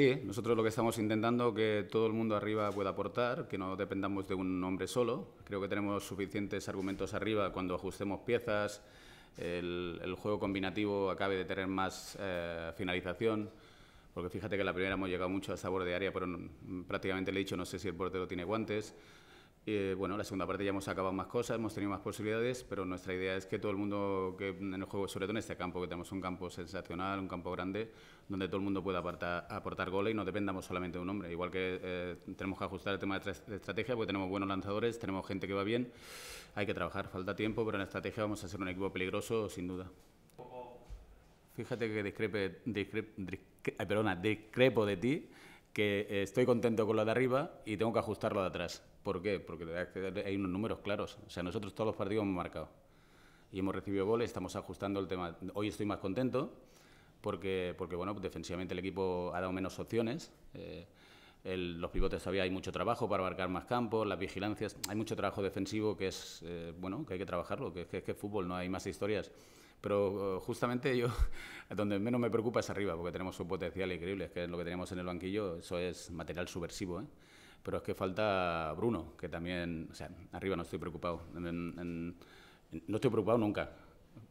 Sí, nosotros lo que estamos intentando es que todo el mundo arriba pueda aportar, que no dependamos de un hombre solo. Creo que tenemos suficientes argumentos arriba cuando ajustemos piezas, el, juego combinativo acabe de tener más eh, finalización. Porque fíjate que la primera hemos llegado mucho a sabor de área, pero prácticamente le he dicho, no sé si el portero tiene guantes. Eh, bueno, la segunda parte ya hemos acabado más cosas, hemos tenido más posibilidades, pero nuestra idea es que todo el mundo que en el juego, sobre todo en este campo, que tenemos un campo sensacional, un campo grande, donde todo el mundo pueda aportar, goles y no dependamos solamente de un hombre. Igual que eh, tenemos que ajustar el tema de, estrategia, porque tenemos buenos lanzadores, tenemos gente que va bien, hay que trabajar, falta tiempo, pero en estrategia vamos a ser un equipo peligroso, sin duda. Fíjate que discrepe, de ti que eh, estoy contento con lo de arriba y tengo que ajustar lo de atrás. ¿Por qué? Porque hay unos números claros. O sea, nosotros todos los partidos hemos marcado y hemos recibido goles, estamos ajustando el tema. Hoy estoy más contento porque, porque bueno, defensivamente el equipo ha dado menos opciones. Eh, los pivotes todavía hay mucho trabajo para abarcar más campos, las vigilancias, hay mucho trabajo defensivo que es, eh, bueno, que hay que trabajarlo, que, es que es fútbol, no hay más historias. Pero oh, justamente yo, donde menos me preocupa es arriba, porque tenemos un potencial increíble, es que es lo que tenemos en el banquillo, eso es material subversivo. ¿eh? Pero es que falta Bruno, que también, o sea, arriba no estoy preocupado, no estoy preocupado nunca,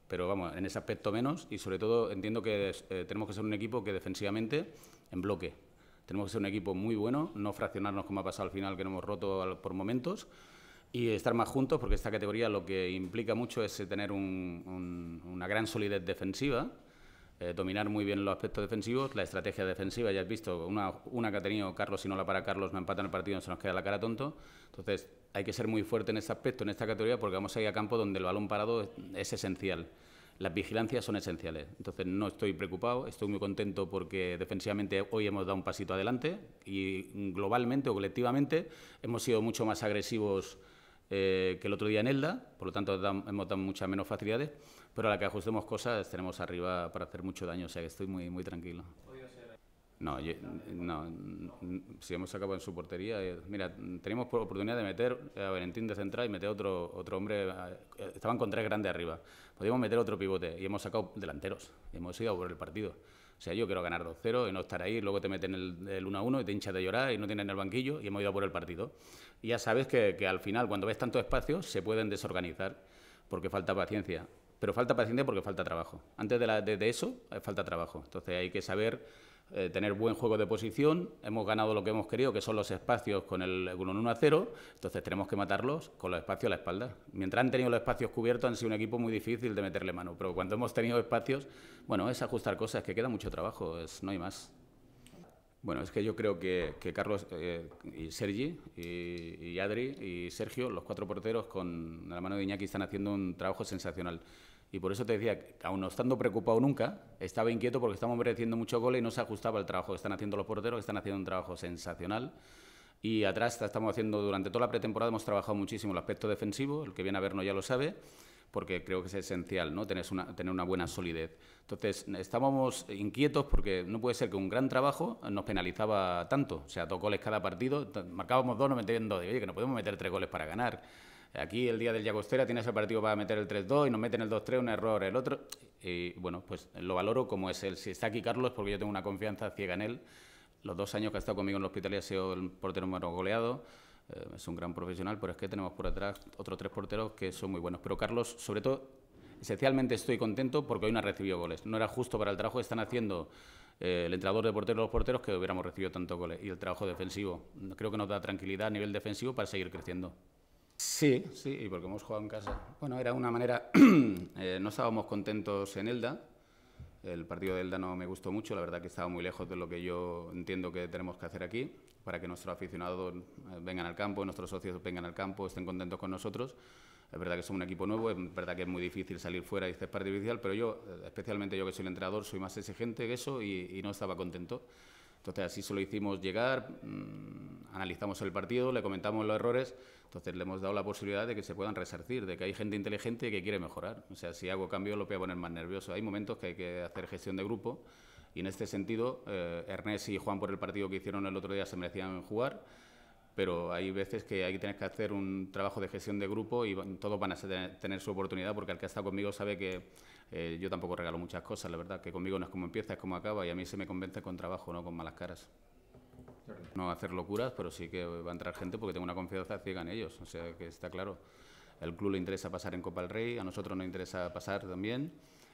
pero vamos, en ese aspecto menos y sobre todo entiendo que eh, tenemos que ser un equipo que defensivamente en bloque. Tenemos que ser un equipo muy bueno, no fraccionarnos como ha pasado al final, que nos hemos roto por momentos y estar más juntos, porque esta categoría lo que implica mucho es tener una gran solidez defensiva, eh, dominar muy bien los aspectos defensivos, la estrategia defensiva, ya has visto, una, que ha tenido Carlos, si no la para Carlos, no empatan el partido, se nos queda la cara tonto. Entonces, hay que ser muy fuerte en este aspecto, en esta categoría, porque vamos a ir a campo donde el balón parado es esencial. Las vigilancias son esenciales. Entonces, no estoy preocupado, estoy muy contento porque defensivamente hoy hemos dado un pasito adelante y globalmente o colectivamente hemos sido mucho más agresivos eh, que el otro día en ELDA, por lo tanto hemos dado muchas menos facilidades, pero a la que ajustemos cosas tenemos arriba para hacer mucho daño, o sea que estoy muy, muy tranquilo. No, no, si hemos sacado en su portería, eh, mira, tenemos oportunidad de meter a Valentín de central y meter otro, otro hombre, eh, estaban con tres grandes arriba, podíamos meter otro pivote y hemos sacado delanteros, y hemos ido por el partido. O sea, yo quiero ganar 2-0 y no estar ahí, luego te meten el, 1-1 y te hinchas de llorar y no tienen el banquillo y hemos ido a por el partido. Y ya sabes que, al final, cuando ves tanto espacio se pueden desorganizar porque falta paciencia. Pero falta paciencia porque falta trabajo. Antes de, de eso, eh, falta trabajo. Entonces hay que saber eh, tener buen juego de posición, hemos ganado lo que hemos querido, que son los espacios con el 1 1 0, entonces tenemos que matarlos con los espacios a la espalda. Mientras han tenido los espacios cubiertos han sido un equipo muy difícil de meterle mano, pero cuando hemos tenido espacios, bueno, es ajustar cosas, que queda mucho trabajo, no hay más. Bueno, es que yo creo que, Carlos eh, y Sergi y, y, Adri y Sergio, los cuatro porteros con la mano de Iñaki, están haciendo un trabajo sensacional. Y por eso te decía, aún no estando preocupado nunca, estaba inquieto porque estamos mereciendo mucho gol y no se ajustaba el trabajo que están haciendo los porteros, que están haciendo un trabajo sensacional. Y atrás estamos haciendo, durante toda la pretemporada hemos trabajado muchísimo el aspecto defensivo, el que viene a vernos ya lo sabe, porque creo que es esencial ¿no? tener, una, tener una buena solidez. Entonces, estábamos inquietos porque no puede ser que un gran trabajo nos penalizaba tanto, o sea, dos goles cada partido, marcábamos dos, nos metiendo dos, oye, que no podemos meter tres goles para ganar. Aquí el día del Llagostera tienes el partido para meter el 3-2 y nos meten el 2-3, un error, el otro. Y bueno, pues lo valoro como es él. Si está aquí Carlos, porque yo tengo una confianza ciega en él. Los dos años que ha estado conmigo en el hospital y ha sido el portero número goleado. Eh, es un gran profesional, pero es que tenemos por atrás otros tres porteros que son muy buenos. Pero Carlos, sobre todo, esencialmente estoy contento porque hoy no ha recibido goles. No era justo para el trabajo que están haciendo eh, el entrenador de porteros los porteros que hubiéramos recibido tantos goles. Y el trabajo defensivo. Creo que nos da tranquilidad a nivel defensivo para seguir creciendo. Sí, sí, y porque hemos jugado en casa. Bueno, era una manera... Eh, no estábamos contentos en Elda. El partido de Elda no me gustó mucho, la verdad que estaba muy lejos de lo que yo entiendo que tenemos que hacer aquí, para que nuestros aficionados eh, vengan al campo, nuestros socios vengan al campo, estén contentos con nosotros. Es verdad que somos un equipo nuevo, es verdad que es muy difícil salir fuera y hacer parte oficial, pero yo, eh, especialmente yo que soy el entrenador, soy más exigente que eso y, no estaba contento. Entonces así se lo hicimos llegar. Mm, analizamos el partido, le comentamos los errores, entonces le hemos dado la posibilidad de que se puedan resarcir, de que hay gente inteligente que quiere mejorar. O sea, si hago cambio lo voy a poner más nervioso. Hay momentos que hay que hacer gestión de grupo y en este sentido eh, Ernest y Juan por el partido que hicieron el otro día se merecían jugar pero hay veces que hay que tener que hacer un trabajo de gestión de grupo y todos van a tener su oportunidad porque el que está conmigo sabe que eh, yo tampoco regalo muchas cosas, la verdad, que conmigo no es como empieza, es como acaba y a mí se me convence con trabajo, no con malas caras. No hacer locuras, pero sí que va a entrar gente porque tengo una confianza ciega en ellos, o sea que está claro. ...el club le interesa pasar en Copa del Rey, a nosotros nos interesa pasar también.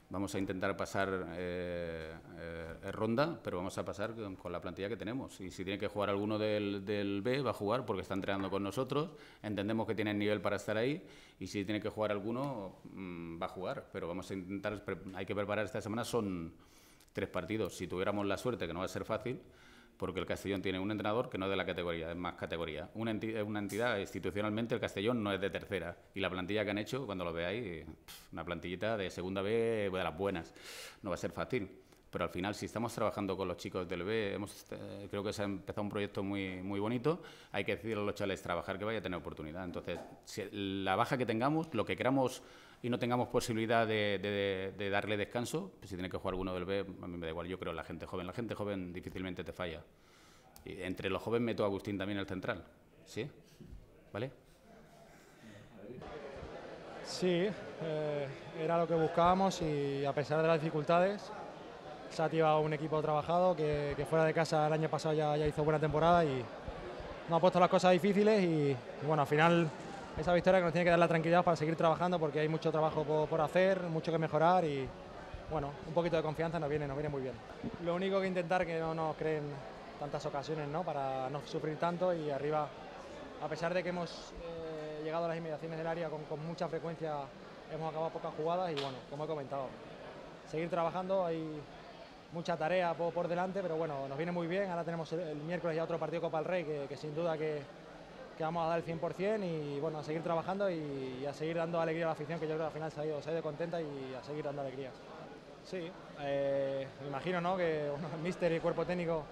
Vamos a intentar pasar eh, eh, ronda, pero vamos a pasar con, la plantilla que tenemos. Y si tiene que jugar alguno del, B, va a jugar porque está entrenando con nosotros. Entendemos que tiene el nivel para estar ahí. Y si tiene que jugar alguno, mm, va a jugar. Pero vamos a intentar, hay que preparar esta semana, son tres partidos. Si tuviéramos la suerte, que no va a ser fácil, porque el Castellón tiene un entrenador que no es de la categoría, es más categoría. Una entidad, una entidad institucionalmente el Castellón no es de tercera y la plantilla que han hecho, cuando lo veáis, una plantillita de segunda B de las buenas, no va a ser fácil. Pero al final, si estamos trabajando con los chicos del B, hemos, eh, creo que se ha empezado un proyecto muy, muy bonito, hay que decirle a los chales trabajar que vaya a tener oportunidad. Entonces, si la baja que tengamos, lo que queramos y no tengamos posibilidad de, darle descanso, pues si tiene que jugar alguno del B, a mí me da igual, yo creo la gente joven, la gente joven difícilmente te falla. Y entre los jóvenes meto a Agustín también el central, ¿sí? ¿Vale? Sí, eh, era lo que buscábamos y a pesar de las dificultades, se ha activado un equipo trabajado que, fuera de casa el año pasado ya, hizo buena temporada y nos ha puesto las cosas difíciles y bueno, al final esa victoria que nos tiene que dar la tranquilidad para seguir trabajando porque hay mucho trabajo por, hacer, mucho que mejorar y bueno, un poquito de confianza nos viene, nos viene muy bien. Lo único que intentar que no nos creen tantas ocasiones, ¿no? Para no sufrir tanto y arriba, a pesar de que hemos eh, llegado a las inmediaciones del área con, mucha frecuencia, hemos acabado pocas jugadas y bueno, como he comentado, seguir trabajando, hay mucha tarea por, delante, pero bueno, nos viene muy bien, ahora tenemos el, miércoles ya otro partido Copa del Rey que, que sin duda que que vamos a dar el 100% y bueno, a seguir trabajando y, a seguir dando alegría a la afición, que yo creo que al final se ha ido, se ha contenta y a seguir dando alegría. Sí, eh, me imagino que un el míster y cuerpo técnico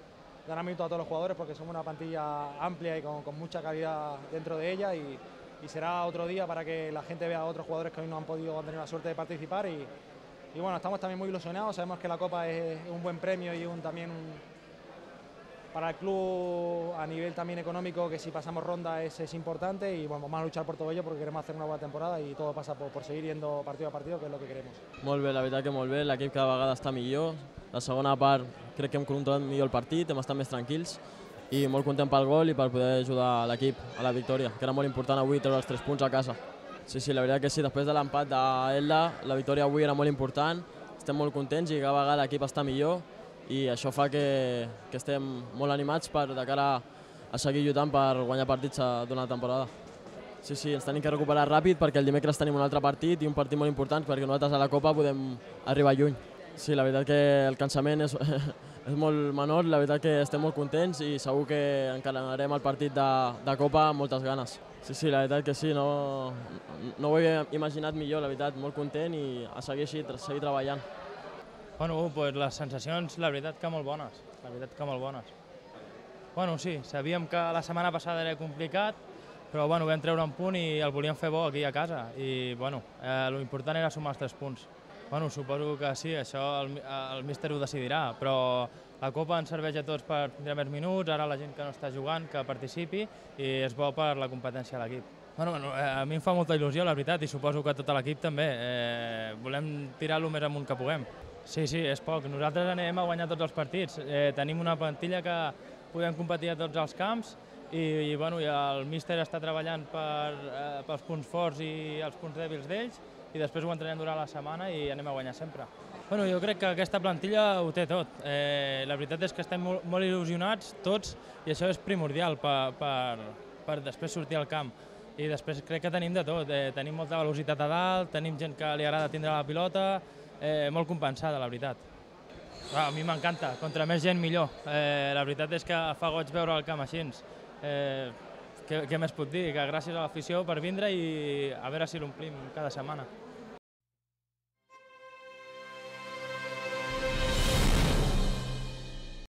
darán minutos a todos los jugadores porque somos una plantilla amplia y con, mucha calidad dentro de ella y, será otro día para que la gente vea a otros jugadores que hoy no han podido tener la suerte de participar y, y bueno, estamos también muy ilusionados, sabemos que la Copa es un buen premio y un, también para el club a nivel también económico, que si pasamos ronda es, es importante y bueno, vamos a luchar por todo ello porque queremos hacer una buena temporada y todo pasa por, por seguir yendo partido a partido, que és lo que queremos. Molt bé, la veritat que molt bé, l'equip cada vegada està millor. La segona part crec que hem controlat millor el partit, hem estat més tranquils i molt content pel gol i per poder ajudar l'equip a la victòria, que era molt important avui treure els tres punts a casa. Sí, sí, la veritat que sí, després de l'empat Elda, la victòria avui era molt important, estem molt contents i cada vegada l'equip està millor i això fa que, que estem molt animats per de cara a seguir lluitant per guanyar partits d'una temporada. Sí, sí, ens tenim que recuperar ràpid perquè el dimecres tenim un altre partit i un partit molt important perquè nosaltres a la Copa podem arribar lluny. Sí, la veritat que el cansament és, és molt menor, la veritat que estem molt contents i segur que encararem el partit de, de Copa amb moltes ganes. Sí, sí, la veritat que sí, no, no ho havia imaginat millor, la veritat, molt content i a seguir així, a seguir treballant. Bueno, pues les sensacions, la veritat que molt bones, la veritat que molt bones. Bueno, sí, sabíem que la setmana passada era complicat, però bueno, vam treure un punt i el volíem fer bo aquí a casa. I bueno, eh, important era sumar els tres punts. Bueno, suposo que sí, això el, el míster ho decidirà, però la Copa ens serveix a tots per tindre més minuts, ara la gent que no està jugant que participi i és bo per la competència de l'equip. Bueno, bueno, eh, a mi em fa molta il·lusió, la veritat, i suposo que tot l'equip també. Eh, volem tirar lo més amunt que puguem. Sí, sí, és poc. Nosaltres anem a guanyar tots els partits. Eh, tenim una plantilla que podem competir a tots els camps i, i, bueno, i el míster està treballant per, eh, pels punts forts i els punts dèbils d'ells i després ho entrenem durant la setmana i anem a guanyar sempre. Bueno, jo crec que aquesta plantilla ho té tot. Eh, la veritat és que estem molt, molt il·lusionats tots i això és primordial per, per, per després sortir al camp i després crec que tenim de tot. Eh, tenim molta velocitat a dalt, tenim gent que li agrada tindre la pilota, eh, molt compensada, la veritat. Ah, a mi m'encanta, contra més gent millor. Eh, la veritat és que fa goig veure el camp així. Eh, què, què més puc dir? Que gràcies a l'afició per vindre i a veure si l'omplim cada setmana.